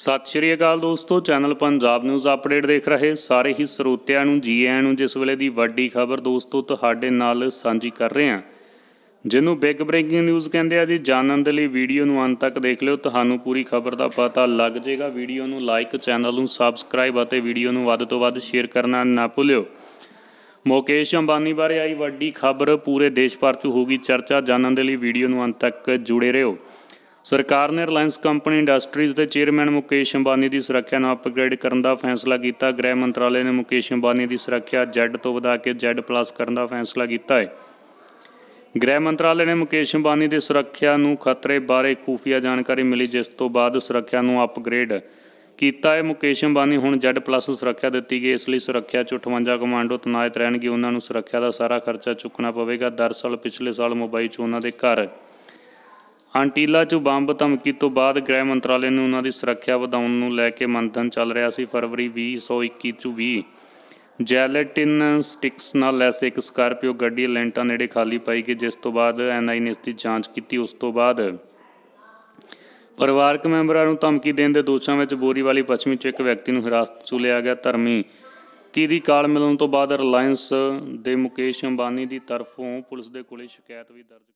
ਸਤਿ ਸ਼੍ਰੀ ਅਕਾਲ ਦੋਸਤੋ channel Punjab news update ਦੇਖ ਰਹੇ ਸਾਰੇ ਹੀ ਸਰੋਤਿਆਂ ਨੂੰ ਜੀ ਆਇਆਂ ਨੂੰ ਜਿਸ ਵੇਲੇ ਦੀ ਵੱਡੀ ਖਬਰ ਦੋਸਤੋ ਤੁਹਾਡੇ ਨਾਲ ਸਾਂਝੀ ਕਰ ਰਹੇ ਹਾਂ ਜਿਹਨੂੰ ਬਿਗ ਬ੍ਰੇਕਿੰਗ ਨਿਊਜ਼ ਕਹਿੰਦੇ ਆ ਜੀ ਜਾਣਨ ਦੇ ਲਈ ਵੀਡੀਓ ਨੂੰ ਅੰਤ ਤੱਕ ਦੇਖ ਲਿਓ ਤੁਹਾਨੂੰ ਪੂਰੀ ਖਬਰ ਦਾ ਪਤਾ ਲੱਗ ਜਾਏਗਾ ਵੀਡੀਓ ਨੂੰ ਲਾਈਕ ਚੈਨਲ ਨੂੰ ਸਬਸਕ੍ਰਾਈਬ ਅਤੇ ਵੀਡੀਓ ਨੂੰ ਵੱਧ ਤੋਂ ਵੱਧ ਸ਼ੇਅਰ ਕਰਨਾ ਨਾ ਭੁੱਲਿਓ ਮੁਕੇਸ਼ ਅੰਬਾਨੀ ਬਾਰੇ ਆਈ ਵੱਡੀ ਖਬਰ ਪੂਰੇ ਦੇਸ਼ ਭਰ 'ਚ ਹੋਗੀ ਚਰਚਾ ਜਾਣਨ ਦੇ ਲਈ ਵੀਡੀਓ ਨੂੰ ਅੰਤ ਤੱਕ ਜੁੜੇ ਰਹੋ ਸਰਕਾਰ ਨੇ ਰਿਲਾਇੰਸ ਕੰਪਨੀ ਇੰਡਸਟਰੀਜ਼ ਦੇ ਚੇਅਰਮੈਨ ਮੁਕੇਸ਼ ਅੰਬਾਨੀ ਦੀ ਸੁਰੱਖਿਆ ਨੂੰ ਅਪਗ੍ਰੇਡ ਕਰਨ ਦਾ ਫੈਸਲਾ ਕੀਤਾ ਗ੍ਰਹਿ ਮੰਤਰਾਲੇ ਨੇ ਮੁਕੇਸ਼ ਅੰਬਾਨੀ ਦੀ ਸੁਰੱਖਿਆ Z ਤੋਂ ਵਧਾ ਕੇ Z+ ਕਰਨ ਦਾ ਫੈਸਲਾ ਕੀਤਾ ਹੈ ਗ੍ਰਹਿ ਮੰਤਰਾਲੇ ਨੇ ਮੁਕੇਸ਼ ਅੰਬਾਨੀ ਦੀ ਸੁਰੱਖਿਆ ਨੂੰ ਖਤਰੇ ਬਾਰੇ ਖੂਫੀਆ ਜਾਣਕਾਰੀ ਮਿਲੀ ਜਿਸ ਤੋਂ ਬਾਅਦ ਸੁਰੱਖਿਆ ਨੂੰ ਅਪਗ੍ਰੇਡ ਕੀਤਾ ਹੈ ਮੁਕੇਸ਼ ਅੰਬਾਨੀ ਹੁਣ Z+ ਨੂੰ ਸੁਰੱਖਿਆ ਦਿੱਤੀ ਗਈ ਇਸ ਲਈ ਸੁਰੱਖਿਆ 'ਚ 58 ਕਮਾਂਡੋ ਤਨਾਇਤ ਰਹਿਣਗੇ ਉਹਨਾਂ ਨੂੰ ਸੁਰੱਖਿਆ ਦਾ ਸਾਰਾ ਖਰਚਾ ਚੁੱਕਣਾ ਪਵੇਗਾ ਦਰਸਲ ਪਿਛਲੇ ਸਾਲ ਮੁੰਬਈ 'ਚ ਉਹਨਾਂ ਦੇ ਘਰ ਅੰਟੀਲਾ 'ਚ ਬੰਬ ਧਮਕੀ ਤੋਂ ਬਾਅਦ ਗ੍ਰਹਿ ਮੰਤਰਾਲੇ ਨੇ ਉਹਨਾਂ ਦੀ ਸੁਰੱਖਿਆ ਵਧਾਉਣ ਨੂੰ ਲੈ ਕੇ ਮੰਥਨ ਚੱਲ ਰਿਹਾ ਸੀ ਫਰਵਰੀ 2021 ਚ 20 ਜੈਲੇਟਿਨ ਸਟਿਕਸ ਨਾਲ ਲੈਸ ਇੱਕ ਸਕਾਰਪੀਓ ਗੱਡੀ ਲੈਂਟਾ ਨੇੜੇ ਖਾਲੀ ਪਾਈ ਗਈ ਜਿਸ ਤੋਂ ਬਾਅਦ ਐਨਆਈ ਨੇ ਇਸ ਦੀ ਜਾਂਚ ਕੀਤੀ ਉਸ ਤੋਂ ਬਾਅਦ ਪਰਿਵਾਰਕ ਮੈਂਬਰਾਂ ਨੂੰ ਧਮਕੀ ਦੇਣ ਦੇ ਦੋਸ਼ਾਂ ਵਿੱਚ ਬੋਰੀਵਾਲੀ ਪੱਛਮੀ 'ਚ ਇੱਕ ਵਿਅਕਤੀ ਨੂੰ ਹਿਰਾਸਤ 'ਚ ਲਿਆ ਗਿਆ ਧਰਮੀ ਕੀ ਦੀ ਕਾਲ ਮਿਲਣ ਤੋਂ ਬਾਅਦ ਰਿਲਾਇੰਸ ਦੇ ਮੁਕੇਸ਼ ਅੰਬਾਨੀ ਦੀ ਤਰਫੋਂ ਪੁਲਿਸ ਦੇ ਕੋਲੇ ਸ਼ਿਕਾਇਤ ਵੀ ਦਰਜ